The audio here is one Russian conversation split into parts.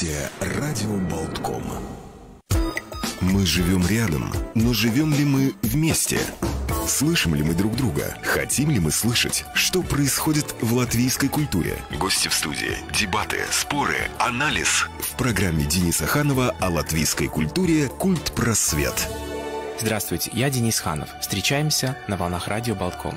подкасте «Радио Болтком». Мы живем рядом, но живем ли мы вместе? Слышим ли мы друг друга? Хотим ли мы слышать, что происходит в латвийской культуре? Гости в студии, дебаты, споры, анализ. В программе Дениса Ханова о латвийской культуре «Культ просвет». Здравствуйте, я Денис Ханов. Встречаемся на волнах радио «Болтком».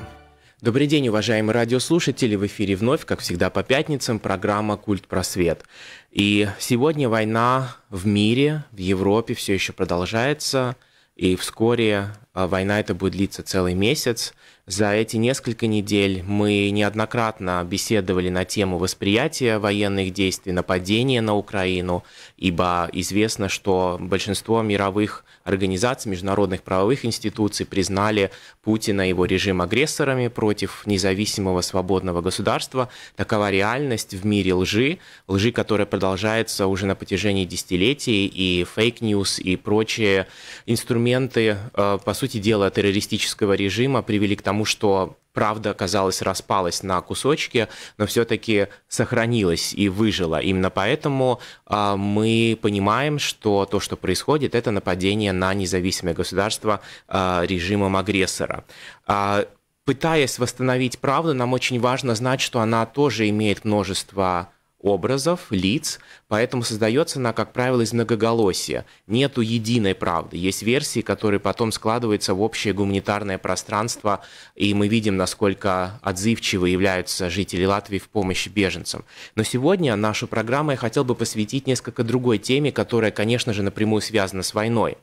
Добрый день, уважаемые радиослушатели. В эфире вновь, как всегда, по пятницам программа «Культ просвет». И сегодня война в мире, в Европе все еще продолжается. И вскоре а, война это будет длиться целый месяц. За эти несколько недель мы неоднократно беседовали на тему восприятия военных действий, нападения на Украину, ибо известно, что большинство мировых организаций, международных правовых институций признали Путина и его режим агрессорами против независимого свободного государства. Такова реальность в мире лжи, лжи, которая продолжается уже на протяжении десятилетий, и фейк-ньюс, и прочие инструменты, э, по сути дела, террористического режима привели к тому, потому что правда, казалось, распалась на кусочки, но все-таки сохранилась и выжила. Именно поэтому э, мы понимаем, что то, что происходит, это нападение на независимое государство э, режимом агрессора. Э, пытаясь восстановить правду, нам очень важно знать, что она тоже имеет множество образов, лиц, поэтому создается она, как правило, из многоголосия. Нету единой правды. Есть версии, которые потом складываются в общее гуманитарное пространство, и мы видим, насколько отзывчивы являются жители Латвии в помощи беженцам. Но сегодня нашу программу я хотел бы посвятить несколько другой теме, которая, конечно же, напрямую связана с войной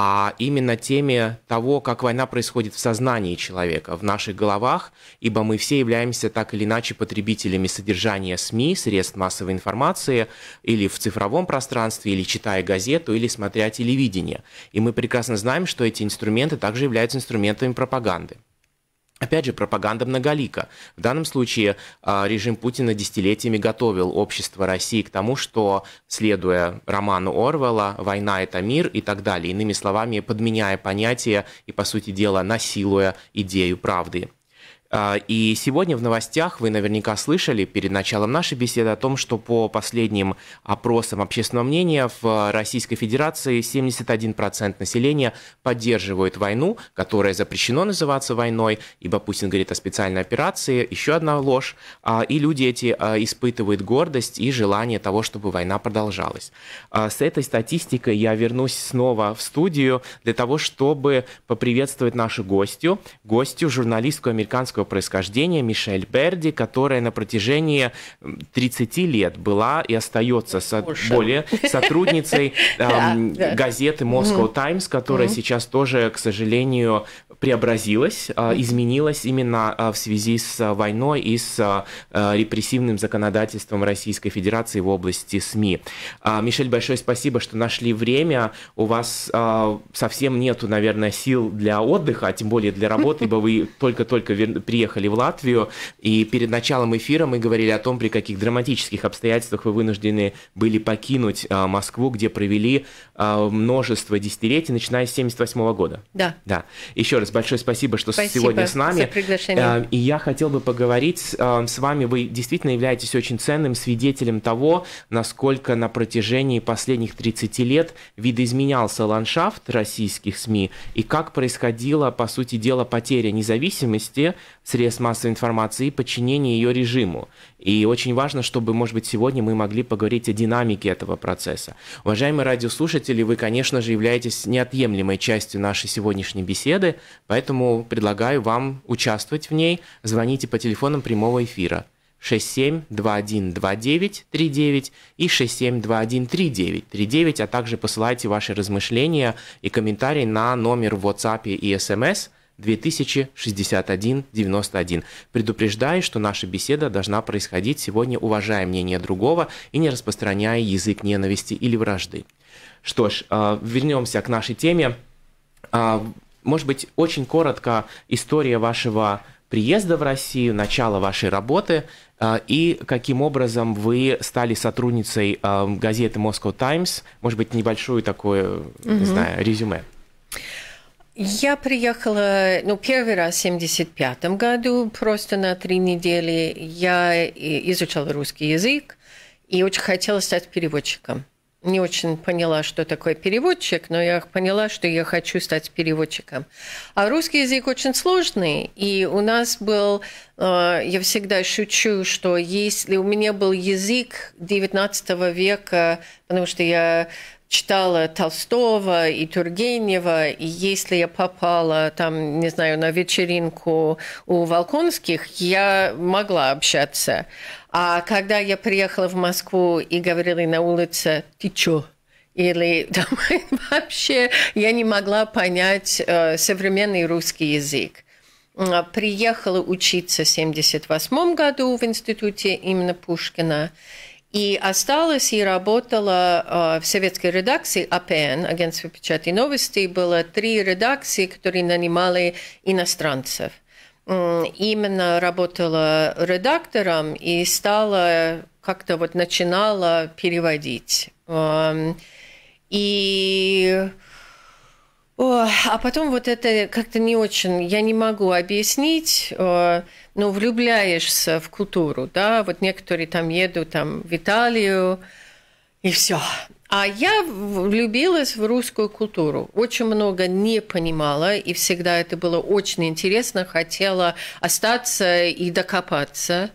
а именно теме того, как война происходит в сознании человека, в наших головах, ибо мы все являемся так или иначе потребителями содержания СМИ, средств массовой информации, или в цифровом пространстве, или читая газету, или смотря телевидение. И мы прекрасно знаем, что эти инструменты также являются инструментами пропаганды. Опять же, пропаганда многолика. В данном случае а, режим Путина десятилетиями готовил общество России к тому, что, следуя роману Орвелла «Война – это мир» и так далее, иными словами, подменяя понятия и, по сути дела, насилуя идею правды. А, и сегодня в новостях вы наверняка слышали перед началом нашей беседы о том, что по последним опросам общественного мнения в Российской Федерации 71% населения поддерживают войну, которая запрещено называться войной, ибо Путин говорит о специальной операции, еще одна ложь, а, и люди эти а, испытывают гордость и желание того, чтобы война продолжалась. С этой статистикой я вернусь снова в студию для того, чтобы поприветствовать нашу гостью, гостью, журналистку американского французского происхождения Мишель Берди, которая на протяжении 30 лет была и остается со более сотрудницей газеты Moscow Times, которая сейчас тоже, к сожалению, преобразилась, а, изменилась именно а, в связи с а, войной и с репрессивным законодательством Российской Федерации в области СМИ. Мишель, большое спасибо, что нашли время. У вас совсем нету, наверное, сил для отдыха, а тем более для работы, ибо вы только-только приехали в Латвию, и перед началом эфира мы говорили о том, при каких драматических обстоятельствах вы вынуждены были покинуть э, Москву, где провели э, множество десятилетий, начиная с 1978 года. Да. Да. Еще раз большое спасибо, что спасибо сегодня с нами. За приглашение. Э, а, и я хотел бы поговорить э, с вами. Вы действительно являетесь очень ценным свидетелем того, насколько на протяжении последних 30 лет видоизменялся ландшафт российских СМИ и как происходила, по сути дела, потеря независимости средств массовой информации и подчинение ее режиму. И очень важно, чтобы, может быть, сегодня мы могли поговорить о динамике этого процесса. Уважаемые радиослушатели, вы, конечно же, являетесь неотъемлемой частью нашей сегодняшней беседы, поэтому предлагаю вам участвовать в ней. Звоните по телефонам прямого эфира 67212939 и 67213939, а также посылайте ваши размышления и комментарии на номер в WhatsApp и SMS – 2061-91. Предупреждаю, что наша беседа должна происходить сегодня, уважая мнение другого и не распространяя язык ненависти или вражды. Что ж, а, вернемся к нашей теме. А, может быть, очень коротко история вашего приезда в Россию, начало вашей работы а, и каким образом вы стали сотрудницей газеты Moscow Times. Может быть, небольшую такое, угу. не знаю, резюме. Я приехала, ну, первый раз в 75 году, просто на три недели. Я изучала русский язык и очень хотела стать переводчиком. Не очень поняла, что такое переводчик, но я поняла, что я хочу стать переводчиком. А русский язык очень сложный, и у нас был, э, я всегда шучу, что если у меня был язык 19 века, потому что я читала Толстого и Тургенева, и если я попала там, не знаю, на вечеринку у Волконских, я могла общаться. А когда я приехала в Москву и говорили на улице «ты чё?» или там, вообще я не могла понять э, современный русский язык. А приехала учиться в 1978 году в институте именно Пушкина. И осталась и работала э, в советской редакции АПН, агентство печати новостей, было три редакции, которые нанимали иностранцев. Именно работала редактором и стала как-то вот начинала переводить. Эм, и а потом вот это как-то не очень, я не могу объяснить, э, но ну, влюбляешься в культуру, да, вот некоторые там едут там в Италию и все. А я влюбилась в русскую культуру. Очень много не понимала, и всегда это было очень интересно, хотела остаться и докопаться.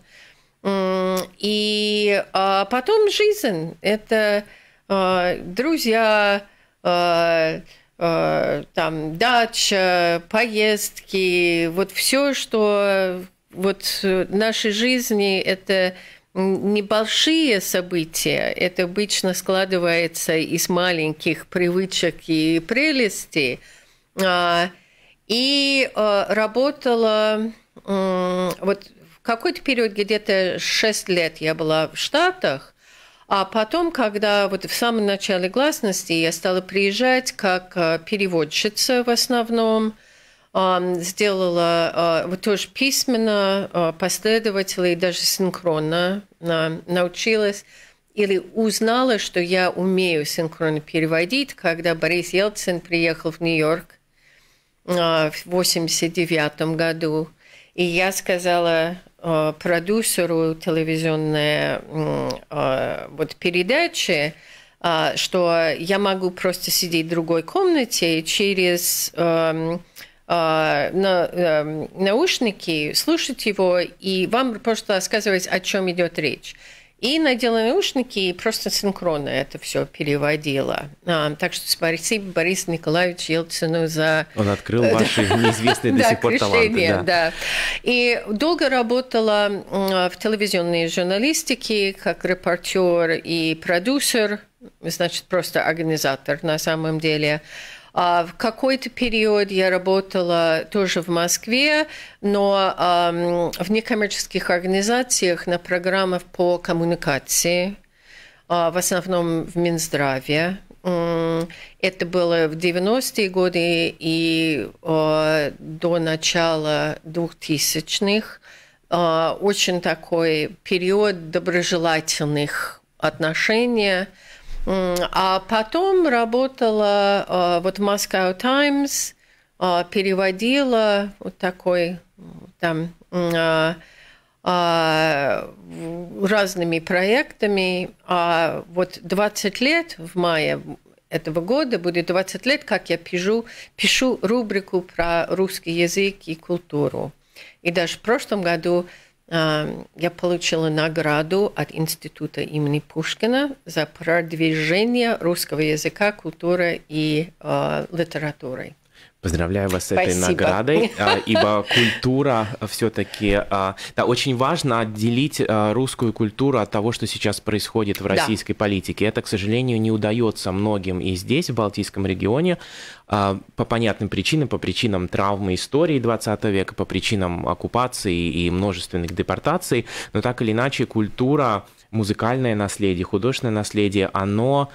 И а потом жизнь, это э, друзья, э, Э, там дача, поездки, вот все, что вот в э, нашей жизни это небольшие события, это обычно складывается из маленьких привычек и прелестей. А, и э, работала вот в какой-то период, где-то 6 лет я была в Штатах, а потом, когда вот в самом начале гласности я стала приезжать как э, переводчица в основном, а, сделала а, вот тоже письменно, а, последовательно и даже синхронно научилась или узнала, что я умею синхронно переводить, когда Борис Елцин приехал в Нью-Йорк в 89 году. И я сказала Э, продюсеру телевизионной э, вот, передачи, э, что я могу просто сидеть в другой комнате и через эм, эм, наушники, слушать его, и вам просто рассказывать, о чем идет речь. И надела наушники и просто синхронно это все переводила. А, так что спасибо Борису Николаевичу Елцину за... Он открыл э, ваши неизвестные до сих пор таланты. Да. И долго работала в телевизионной журналистике как репортер и продюсер, значит, просто организатор на самом деле. А в какой-то период я работала тоже в Москве, но а, в некоммерческих организациях на программах по коммуникации, а, в основном в Минздраве. Это было в 90-е годы и а, до начала 2000-х. А, очень такой период доброжелательных отношений – а потом работала э, вот Moscow Times, э, переводила вот такой там а, а, разными проектами. А вот 20 лет в мае этого года будет 20 лет, как я пишу, пишу рубрику про русский язык и культуру. И даже в прошлом году Эм, я получила награду от Института имени Пушкина за продвижение русского языка, культуры и э, литературы. Поздравляю вас с Спасибо. этой наградой, а, ибо культура э, все-таки... А, да, очень важно отделить э, русскую культуру от того, что сейчас происходит в российской да. политике. Это, к сожалению, не удается многим и здесь, в Балтийском регионе, а, по понятным причинам, по причинам травмы истории 20 века, по причинам оккупации и множественных депортаций. Но так или иначе, культура, музыкальное наследие, художественное наследие, оно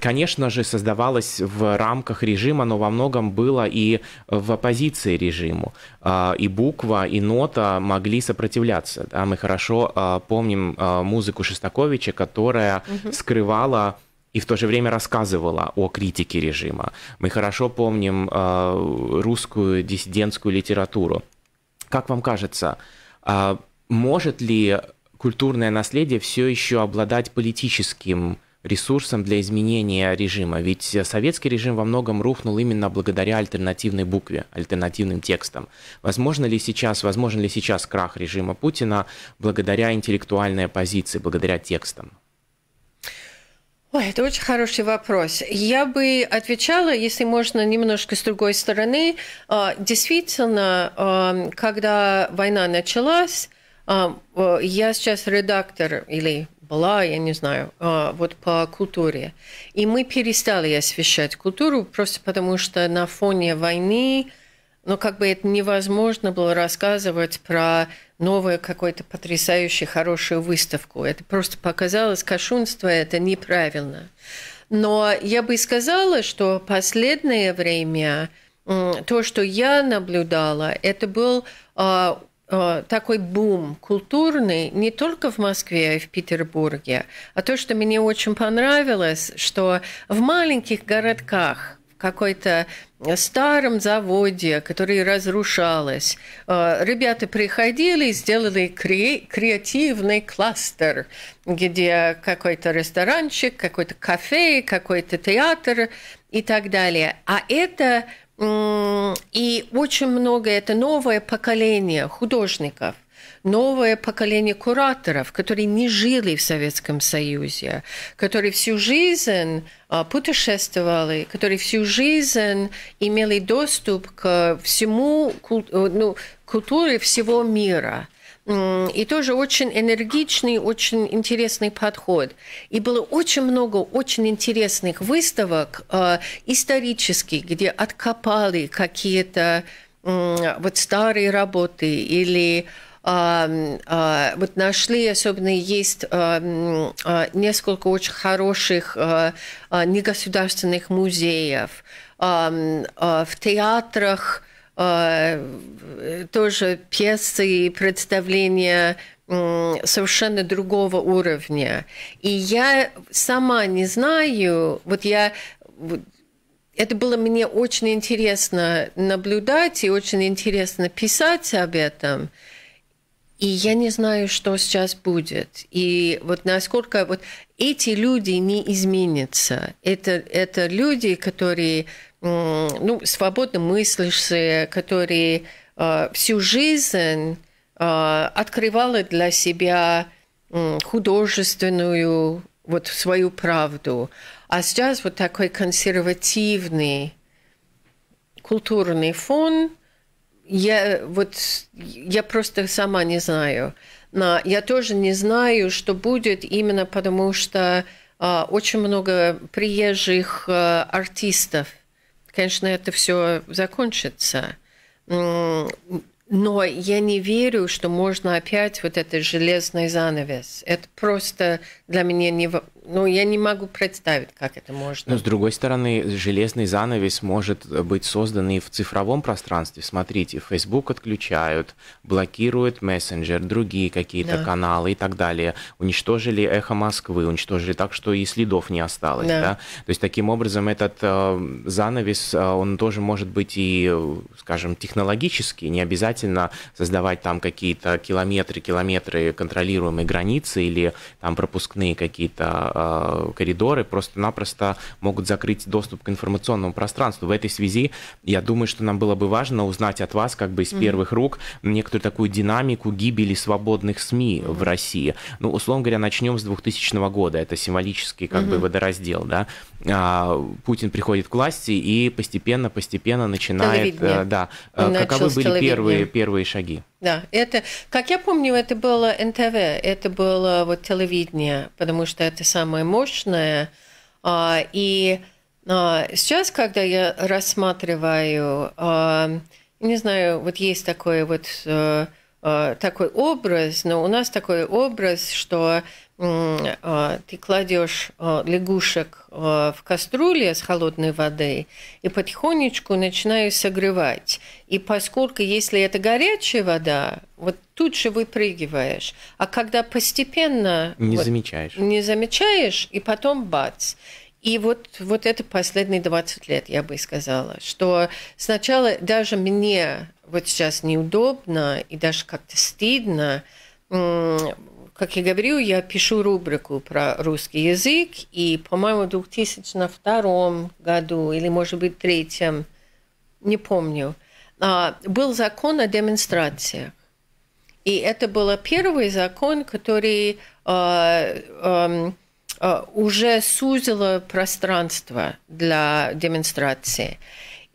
конечно же, создавалось в рамках режима, но во многом было и в оппозиции режиму. А, и буква, и нота могли сопротивляться. Да? Мы хорошо а, помним а, музыку Шестаковича, которая угу. скрывала и в то же время рассказывала о критике режима. Мы хорошо помним русскую диссидентскую литературу. Как вам кажется, может ли культурное наследие все еще обладать политическим ресурсом для изменения режима. Ведь советский режим во многом рухнул именно благодаря альтернативной букве, альтернативным текстам. Возможно ли сейчас, возможно ли сейчас крах режима Путина благодаря интеллектуальной оппозиции, благодаря текстам? Ой, это очень хороший вопрос. Я бы отвечала, если можно, немножко с другой стороны. А, действительно, а, когда война началась, а, я сейчас редактор или была, я не знаю, а, вот по культуре. И мы перестали освещать культуру просто потому, что на фоне войны, ну, как бы это невозможно было рассказывать про новую какую-то потрясающую, хорошую выставку. Это просто показалось кощунство, это неправильно. Но я бы сказала, что последнее время то, что я наблюдала, это был а, Э, такой бум культурный не только в Москве, а и в Петербурге. А то, что мне очень понравилось, что в маленьких городках в какой-то старом заводе, который разрушалось. Э, ребята приходили и сделали кре креативный кластер, где какой-то ресторанчик, какой-то кафе, какой-то театр и так далее. А это и очень много это новое поколение художников, новое поколение кураторов, которые не жили в Советском Союзе, которые всю жизнь а, путешествовали, которые всю жизнь имели доступ к всему э, ну, культуре всего мира – и тоже очень энергичный, очень интересный подход. И было очень много очень интересных выставок э, исторических, где откопали какие-то э, вот старые работы или а, а, вот нашли, особенно есть а, несколько очень хороших э, негосударственных музеев. В театрах Э, тоже пьесы и представления совершенно другого уровня. И я сама не знаю, вот я это было мне очень интересно наблюдать и очень интересно писать об этом. И я не знаю, что сейчас будет. И вот насколько вот эти люди не изменятся. Это, это люди, которые ну, свободно мыслящие, которые э, всю жизнь э, открывали для себя художественную вот свою правду. А сейчас вот такой консервативный культурный фон, я вот я просто сама не знаю. Но я тоже не знаю, что будет именно потому, что а, очень много приезжих а, артистов – конечно, это все закончится. Но я не верю, что можно опять вот этот железный занавес. Это просто для меня не, ну, я не могу представить, как это можно. Но, с другой стороны, железный занавес может быть создан и в цифровом пространстве. Смотрите, Facebook отключают, блокируют мессенджер, другие какие-то да. каналы и так далее. Уничтожили эхо Москвы, уничтожили так, что и следов не осталось. Да. Да? То есть, таким образом, этот э, занавес, э, он тоже может быть и, э, скажем, технологический. Не обязательно создавать там какие-то километры, километры контролируемой границы или там пропускные какие-то Э, коридоры просто-напросто могут закрыть доступ к информационному пространству. В этой связи я думаю, что нам было бы важно узнать от вас как бы из mm-hmm. первых рук некоторую такую динамику гибели свободных СМИ mm-hmm. в России. Ну, условно говоря, начнем с 2000 года. Это символический как mm-hmm. бы водораздел, да. А, Путин приходит к власти и постепенно-постепенно начинает... Э, да, да. Э, каковы были первые, первые шаги? Да, это, как я помню, это было НТВ, это было вот телевидение, потому что это самое мощное. А, и а, сейчас, когда я рассматриваю, а, не знаю, вот есть такое вот э, Э, такой образ, но у нас такой образ, что э, ты кладешь э, лягушек в кастрюле с холодной водой и потихонечку начинаешь согревать. И поскольку, если это горячая вода, вот тут же выпрыгиваешь. А когда постепенно... Не вот, замечаешь. Не замечаешь, и потом бац. И вот, вот это последние 20 лет, я бы сказала, что сначала даже мне вот сейчас неудобно и даже как-то стыдно. Как я говорю, я пишу рубрику про русский язык, и, по-моему, в 2002 году или, может быть, третьем, не помню, а, был закон о демонстрациях. И это был первый закон, который а, эм, а, уже сузило пространство для демонстрации.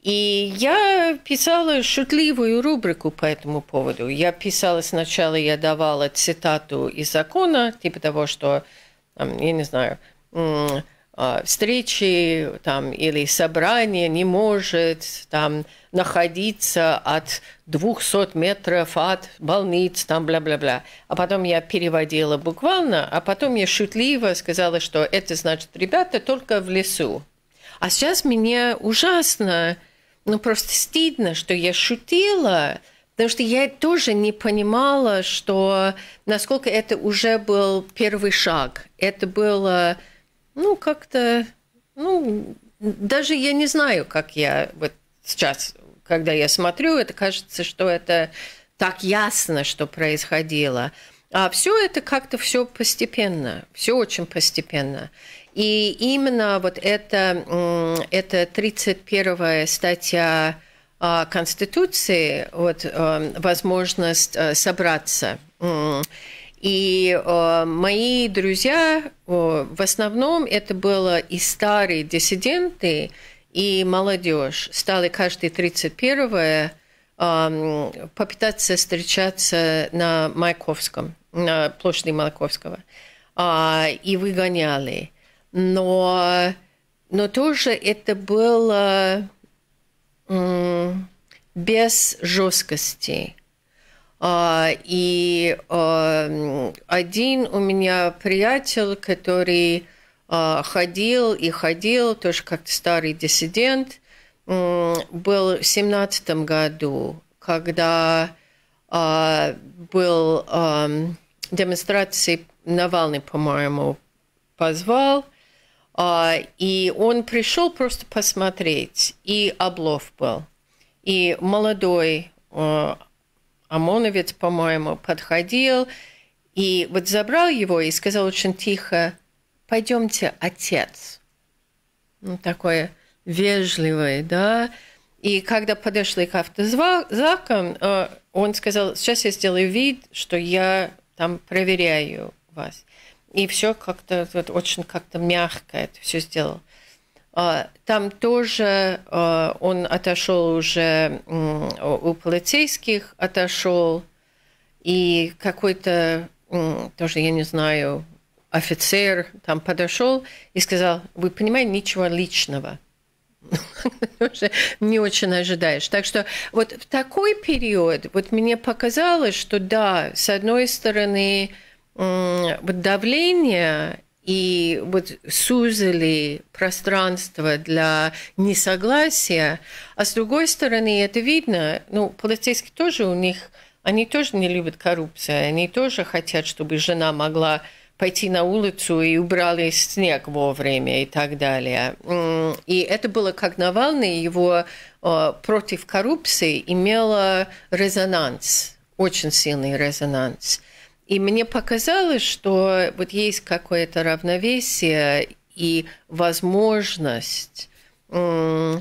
И я писала шутливую рубрику по этому поводу. Я писала сначала, я давала цитату из закона, типа того, что, там, я не знаю, а, встречи там, или собрание не может там, находиться от 200 метров от больниц, там, бла-бла-бла. А потом я переводила буквально, а потом я шутливо сказала, что это значит, ребята, только в лесу. А сейчас меня ужасно ну, просто стыдно, что я шутила, потому что я тоже не понимала, что насколько это уже был первый шаг. Это было, ну, как-то, ну, даже я не знаю, как я вот сейчас, когда я смотрю, это кажется, что это так ясно, что происходило. А все это как-то все постепенно, все очень постепенно. И именно вот это, это 31 статья а, Конституции, вот, э, возможность э, собраться. И э, мои друзья, в основном это было и старые диссиденты, и молодежь, стали каждый 31-е попытаться встречаться на Майковском, на площади Майковского, а, и выгоняли но, но тоже это было без жесткости. А, и а, один у меня приятель, который а, ходил и ходил, тоже как старый диссидент, был в семнадцатом году, когда был демонстрации Навальный, по-моему, позвал – а, и он пришел просто посмотреть, и облов был. И молодой а, ОМОНовец, по-моему, подходил, и вот забрал его и сказал очень тихо, пойдемте, отец. Ну, такое вежливое, да. И когда подошли к автозакам, а, он сказал, сейчас я сделаю вид, что я там проверяю вас. И все как-то вот, очень как-то мягко это все сделал. А, там тоже а, он отошел уже у полицейских, отошел, и какой-то, тоже я не знаю, офицер там подошел и сказал, вы понимаете, ничего личного. не очень ожидаешь. Так что вот в такой период вот мне показалось, что да, с одной стороны, вот давление и вот сузили пространство для несогласия. А с другой стороны, это видно, ну, полицейские тоже у них, они тоже не любят коррупцию, они тоже хотят, чтобы жена могла пойти на улицу и убрали снег вовремя и так далее. И это было как Навальный, его э, против коррупции имело резонанс, очень сильный резонанс. И мне показалось, что вот есть какое-то равновесие и возможность, а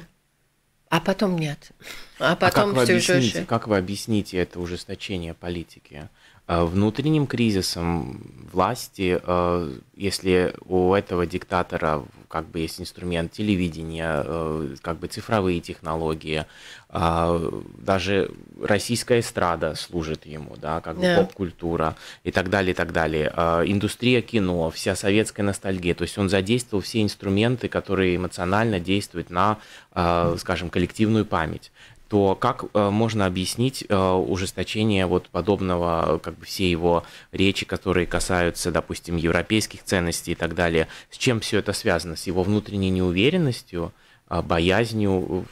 потом нет. А потом а как все вы объясните, жестче. Как вы объясните это ужесточение политики? Э, внутренним кризисом власти, э, если у этого диктатора как бы есть инструмент телевидения, э, как бы цифровые технологии, даже российская эстрада служит ему, да, как бы да. поп-культура и так далее, и так далее. Индустрия кино, вся советская ностальгия, то есть он задействовал все инструменты, которые эмоционально действуют на Э, скажем, коллективную память то как э, можно объяснить э, ужесточение вот подобного, как бы все его речи, которые касаются, допустим, европейских ценностей и так далее, с чем все это связано? С его внутренней неуверенностью, боязнью,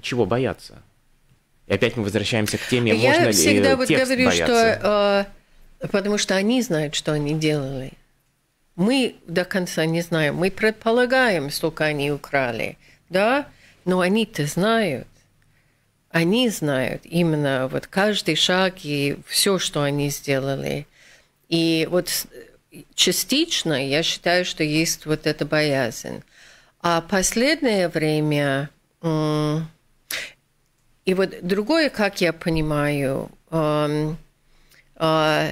чего бояться? И опять мы возвращаемся к теме, Я можно ли всегда вот говорю, бояться? что потому что они знают, что они делали. Мы до конца не знаем. Мы предполагаем, сколько они украли. Да, но они-то знают. Они знают именно вот каждый шаг и все, что они сделали. И вот частично я считаю, что есть вот эта боязнь. А последнее время... И вот другое, как я понимаю, эм, а,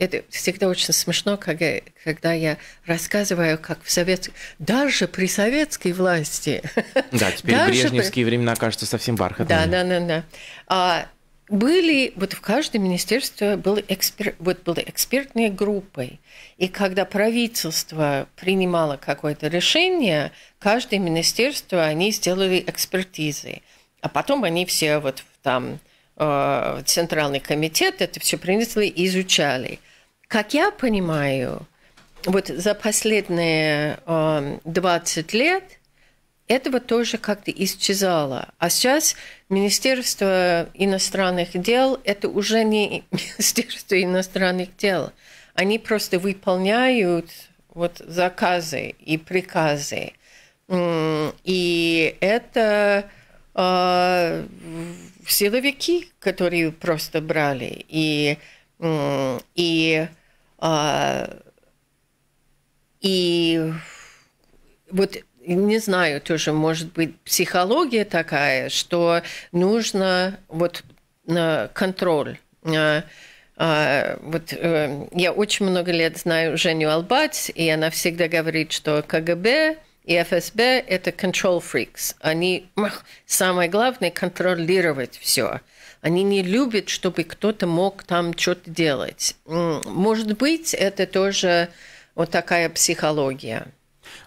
это всегда очень смешно, когда, когда я рассказываю, как в совет, даже при советской власти. Да, теперь даже брежневские при... времена кажутся совсем бархатными. Да, да, да, да. А, были, вот в каждом министерстве были, экспер, вот были экспертные группы. И когда правительство принимало какое-то решение, каждое министерство, они сделали экспертизы. А потом они все вот там э, Центральный комитет это все принесли и изучали. Как я понимаю, вот за последние 20 а, лет этого тоже как-то исчезало. А сейчас Министерство иностранных дел – это уже не Министерство иностранных дел. Они просто выполняют вот заказы и приказы. И это а, силовики, которые просто брали. И, и а, и вот не знаю, тоже может быть психология такая, что нужно вот контроль. А, а, вот э, я очень много лет знаю Женю Албац, и она всегда говорит, что КГБ и ФСБ – это control freaks. Они самое главное – контролировать все. Они не любят, чтобы кто-то мог там что-то делать. Может быть, это тоже вот такая психология.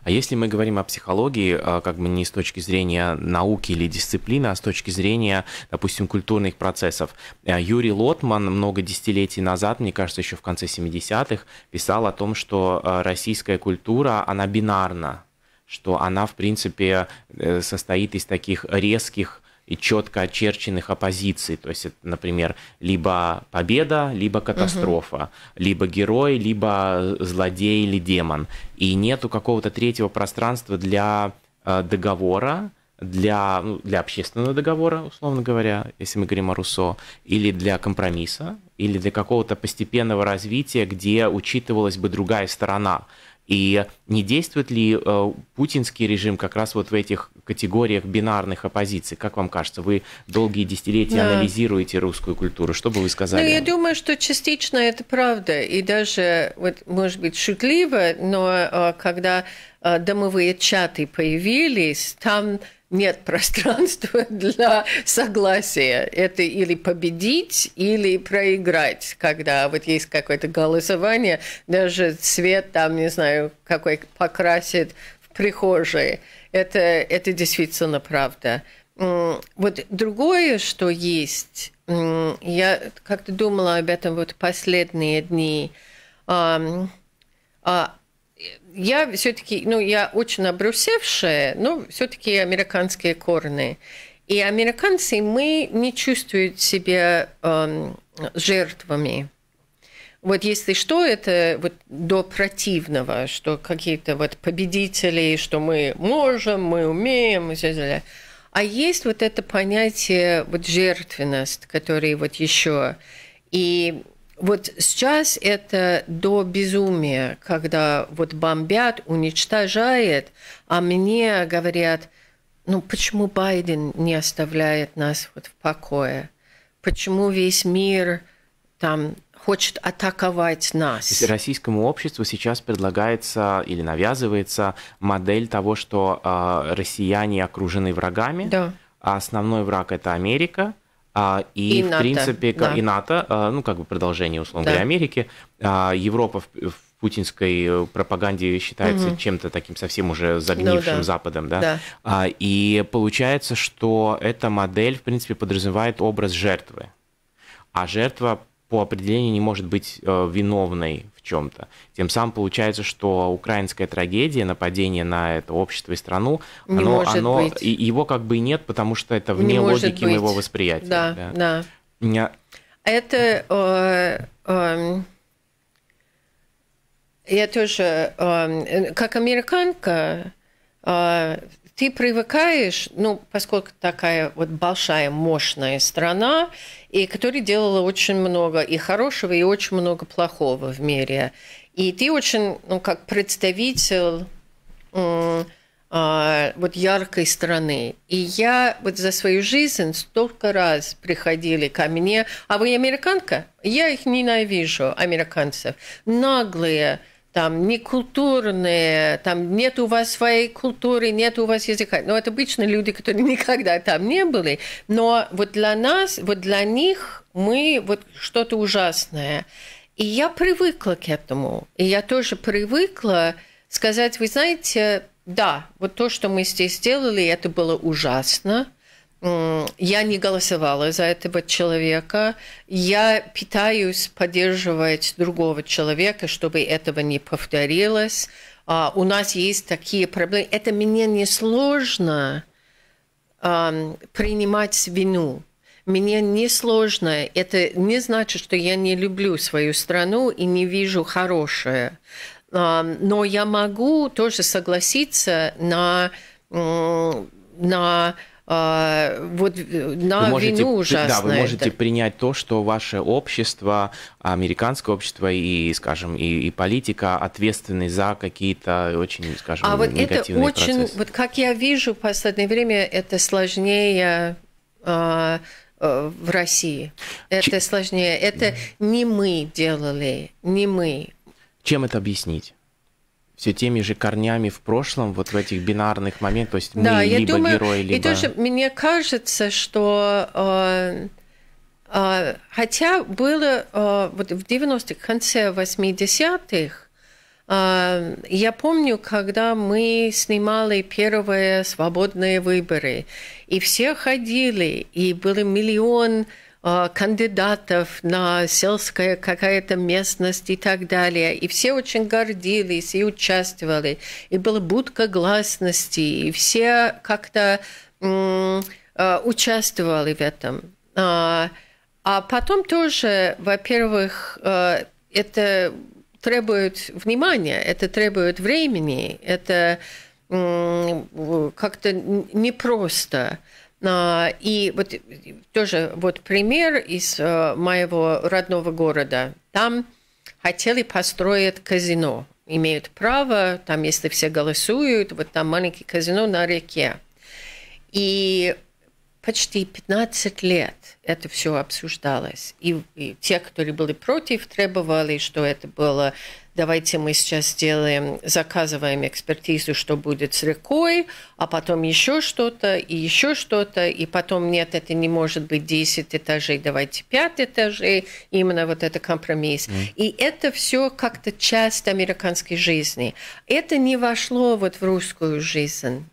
А если мы говорим о психологии, а, как бы не с точки зрения науки или дисциплины, а с точки зрения, допустим, культурных процессов. Э, Юрий Лотман много десятилетий назад, мне кажется, еще в конце 70-х, писал о том, что э, российская культура, она бинарна, что она, в принципе, э, состоит из таких резких и четко очерченных оппозиций. То есть, например, либо победа, либо катастрофа, угу. либо герой, либо э, злодей или демон. И нету какого-то третьего пространства для э, договора, для, ну, для общественного договора, условно говоря, если мы говорим о Руссо, или для компромисса, или для какого-то постепенного развития, где учитывалась бы другая сторона. И не действует ли э, путинский режим как раз вот в этих категориях бинарных оппозиций? Как вам кажется, вы долгие десятилетия да. анализируете русскую культуру, что бы вы сказали? Ну, я думаю, что частично это правда, и даже, вот, может быть, шутливо, но э, когда э, домовые чаты появились, там нет пространства для согласия. Это или победить, или проиграть, когда вот есть какое-то голосование, даже цвет там, не знаю, какой покрасит в прихожей. Это, это действительно правда. Вот другое, что есть, я как-то думала об этом вот последние дни, а я все-таки, ну, я очень обрусевшая, но все-таки американские корни. И американцы, мы не чувствуют себя эм, жертвами. Вот если что, это вот до противного, что какие-то вот победители, что мы можем, мы умеем, и все далее. А есть вот это понятие вот жертвенность, который вот еще и вот сейчас это до безумия, когда вот бомбят, уничтожает, а мне говорят, ну почему Байден не оставляет нас вот в покое? Почему весь мир там хочет атаковать нас. российскому обществу сейчас предлагается или навязывается модель того, что э, россияне окружены врагами, да. а основной враг это Америка, а, и, и в НАТО, принципе, да. и НАТО, а, ну, как бы продолжение, условно да. говоря, Америки, а, Европа в, в путинской пропаганде считается угу. чем-то таким совсем уже загнившим ну, да. Западом, да? да. А, и получается, что эта модель, в принципе, подразумевает образ жертвы. А жертва по определению не может быть э, виновной чем-то. Тем самым получается, что украинская трагедия, нападение на это общество и страну, не оно, может оно быть. И, его как бы и нет, потому что это вне не логики моего восприятия. Да, да. да. Я... Это э, э, я тоже, эм, э, как американка, э, ты привыкаешь, ну, поскольку такая вот большая, мощная страна, и которая делала очень много и хорошего, и очень много плохого в мире. И ты очень, ну, как представитель а, вот яркой страны. И я вот за свою жизнь столько раз приходили ко мне, а вы американка? Я их ненавижу, американцев. Наглые, там некультурные, там нет у вас своей культуры, нет у вас языка. Но это обычно люди, которые никогда там не были. Но вот для нас, вот для них мы вот что-то ужасное. И я привыкла к этому. И я тоже привыкла сказать, вы знаете, да, вот то, что мы здесь сделали, это было ужасно. Я не голосовала за этого человека. Я пытаюсь поддерживать другого человека, чтобы этого не повторилось. А, у нас есть такие проблемы. Это мне не сложно а, принимать вину. Мне не сложно. Это не значит, что я не люблю свою страну и не вижу хорошее. А, но я могу тоже согласиться на на а, вот э, на вы можете, вину ужасно. Да, вы можете это. принять то, что ваше общество, американское общество и, скажем, и, и политика ответственны за какие-то очень, скажем, а вот негативные это очень, процессы. Вот как я вижу в последнее время, это сложнее а, э, в России. Это Ч... сложнее. Это не мы делали, не мы. Чем это объяснить? все теми же корнями в прошлом, вот в этих бинарных моментах, то есть да, мы я либо думаю, герой, либо... И тоже мне кажется, что э, э, хотя было э, вот в 90-х, конце 80-х, э, я помню, когда мы снимали первые свободные выборы, и все ходили, и были миллион Э, кандидатов на сельская какая-то местность и так далее. И все очень гордились и участвовали. И была будка гласности, и все как-то э, участвовали в этом. А, а потом тоже, во-первых, э, это требует внимания, это требует времени, это как-то непросто. просто. А, и вот э, тоже вот пример из э, моего родного города. Там хотели построить казино. Имеют право, там, если все голосуют, вот там маленький казино на реке. И почти 15 лет это все обсуждалось. И, и те, которые были против, требовали, что это было давайте мы сейчас сделаем, заказываем экспертизу, что будет с рекой, а потом еще что-то и еще что-то, и потом нет, это не может быть 10 этажей, давайте 5 этажей, именно вот это компромисс. Mm. И это все как-то часть американской жизни. Это не вошло вот в русскую жизнь.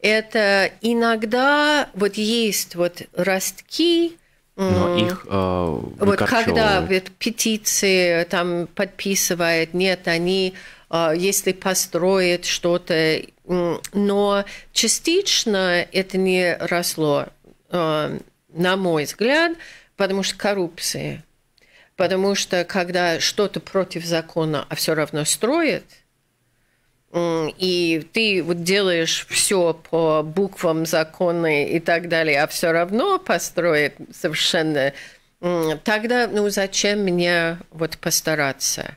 Это иногда вот есть вот ростки но их э, Вот когда ведь, петиции там подписывает, нет, они, э, если построят что-то, э, но частично это не росло, э, на мой взгляд, потому что коррупция. Потому что когда что-то против закона, а все равно строят – и ты вот делаешь все по буквам законы и так далее, а все равно построит совершенно... Тогда, ну, зачем мне вот постараться?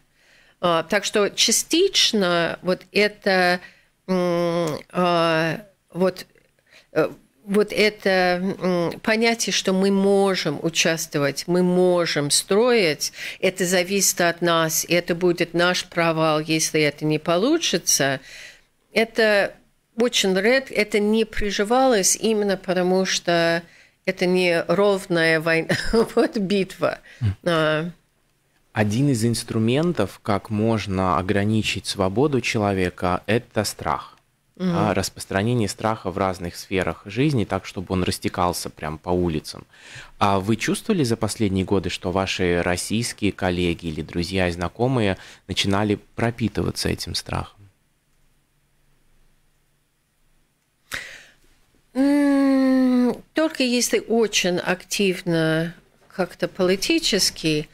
А, так что частично вот это а, вот э, вот это понятие, что мы можем участвовать, мы можем строить, это зависит от нас, и это будет наш провал, если это не получится. Это очень редко, это не приживалось именно потому, что это не ровная война, вот битва. А. Один из инструментов, как можно ограничить свободу человека, это страх mm-hmm. распространение страха в разных сферах жизни, так чтобы он растекался прям по улицам. А вы чувствовали за последние годы, что ваши российские коллеги или друзья и знакомые начинали пропитываться этим страхом? только если очень активно как-то политически,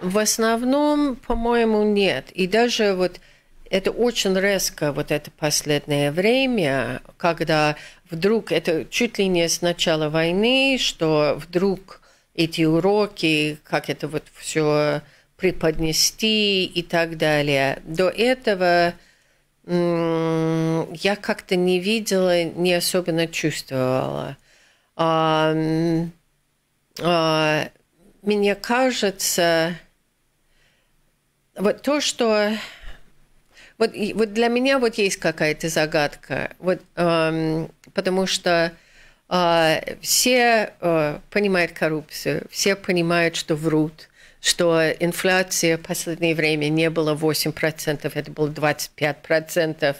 в основном, по-моему, нет. И даже вот это очень резко вот это последнее время, когда вдруг, это чуть ли не с начала войны, что вдруг эти уроки, как это вот все преподнести и так далее. До этого я как-то не видела, не особенно чувствовала. А, а, мне кажется, вот то, что вот, вот для меня вот есть какая-то загадка, вот, эм, потому что э, все э, понимают коррупцию, все понимают, что врут, что инфляция в последнее время не была 8%, это было 25%.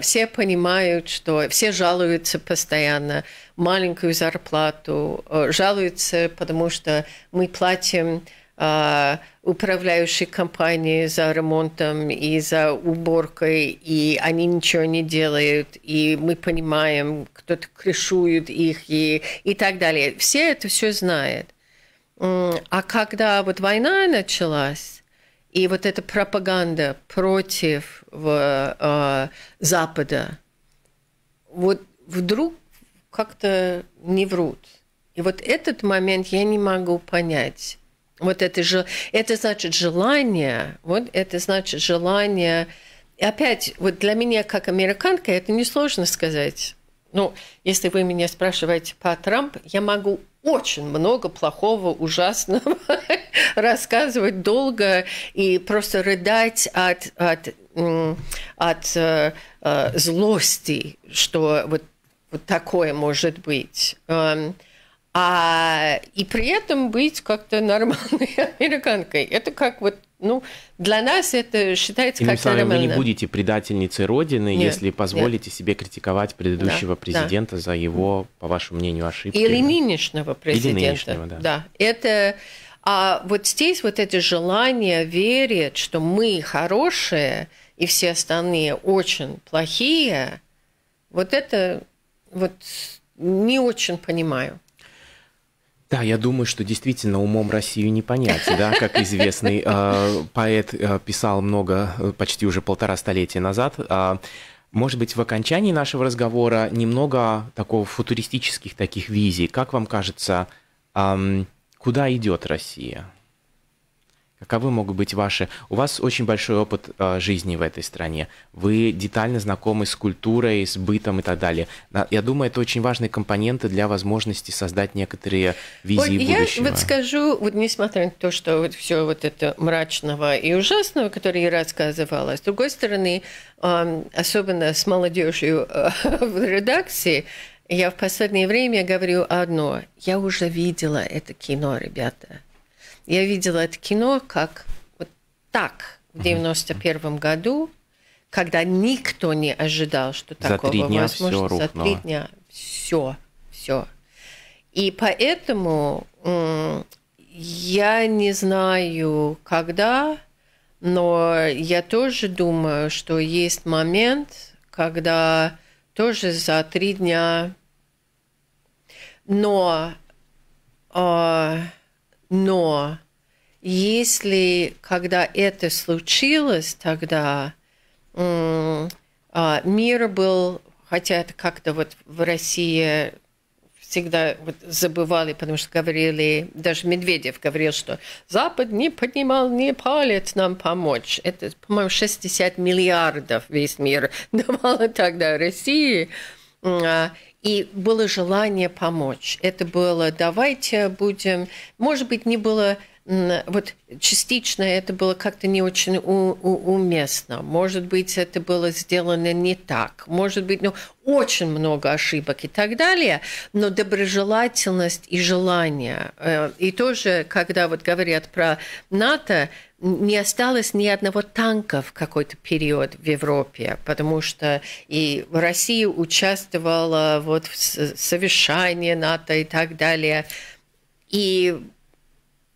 Все понимают, что все жалуются постоянно, маленькую зарплату, э, жалуются, потому что мы платим а, управляющей компании за ремонтом и за уборкой, и они ничего не делают, и мы понимаем, кто-то крышует их и, и так далее. Все это все знают. А когда вот война началась, и вот эта пропаганда против в, э, Запада, вот вдруг как-то не врут. И вот этот момент я не могу понять вот это же, это значит желание, вот это значит желание. И опять, вот для меня как американка это несложно сказать. Ну, если вы меня спрашиваете по Трамп, я могу очень много плохого, ужасного рассказывать долго и просто рыдать от, от, от э, э, злости, что вот, вот такое может быть. Эм, а и при этом быть как-то нормальной американкой. Это как вот, ну, для нас это считается ну, как словами, нормально. Вы не будете предательницей Родины, нет, если позволите нет. себе критиковать предыдущего да, президента да. за его, по вашему мнению, ошибки. Или нынешнего президента. Или нынешнего, да. Да, это... А вот здесь вот это желание верить, что мы хорошие, и все остальные очень плохие, вот это вот не очень понимаю. Да, я думаю, что действительно умом Россию не понять, да, как известный э, поэт э, писал много, э, почти уже полтора столетия назад. Э, может быть, в окончании нашего разговора немного такого футуристических таких визий. Как вам кажется, э, куда идет Россия? каковы могут быть ваши... У вас очень большой опыт э, жизни в этой стране. Вы детально знакомы с культурой, с бытом и так далее. Я думаю, это очень важные компоненты для возможности создать некоторые визии вот будущего. Я вот скажу, вот несмотря на то, что вот все вот это мрачного и ужасного, которое я рассказывала, с другой стороны, э, особенно с молодежью э, в редакции, я в последнее время говорю одно. Я уже видела это кино, ребята. Я видела это кино как вот так в 91 году, когда никто не ожидал, что такого возможно. за три дня все, все. И поэтому я не знаю, когда, но я тоже думаю, что есть момент, когда тоже за три дня, но э, но если, когда это случилось, тогда а, мир был, хотя это как-то вот в России всегда вот забывали, потому что говорили, даже Медведев говорил, что Запад не поднимал ни палец нам помочь. Это, по-моему, 60 миллиардов весь мир давало тогда России. А, и было желание помочь. Это было «давайте будем». Может быть, не было вот частично это было как-то не очень у, у, уместно. Может быть, это было сделано не так. Может быть, ну, очень много ошибок и так далее. Но доброжелательность и желание. Э, и тоже, когда вот говорят про НАТО, не осталось ни одного танка в какой-то период в Европе, потому что и Россия участвовала вот в совещании НАТО и так далее. И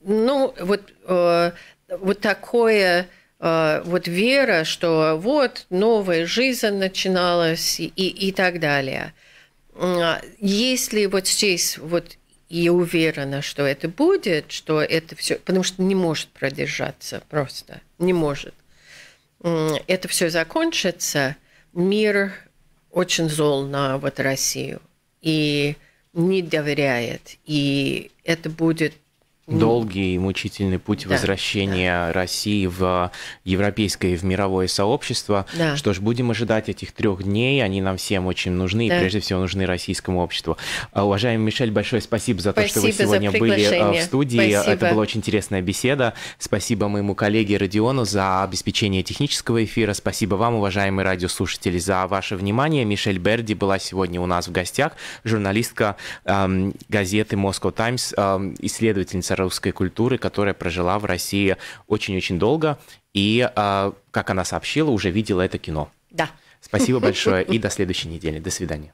ну, вот, э, вот такое э, вот вера, что вот новая жизнь начиналась и, и так далее. А если вот здесь вот я уверена, что это будет, что это все, потому что не может продержаться просто, не может. Это все закончится, мир очень зол на вот Россию и не доверяет, и это будет долгий и мучительный путь да, возвращения да. России в э, европейское и в мировое сообщество. Да. Что ж, будем ожидать этих трех дней. Они нам всем очень нужны, да. и прежде всего нужны российскому обществу. А, уважаемый Мишель, большое спасибо за спасибо то, что вы сегодня были э, в студии. Спасибо. Это была очень интересная беседа. Спасибо моему коллеге Родиону за обеспечение технического эфира. Спасибо вам, уважаемые радиослушатели, за ваше внимание. Мишель Берди была сегодня у нас в гостях, журналистка эм, газеты Moscow Times, эм, исследовательница русской культуры, которая прожила в России очень-очень долго и, а, как она сообщила, уже видела это кино. Да. Спасибо большое и до следующей недели. До свидания.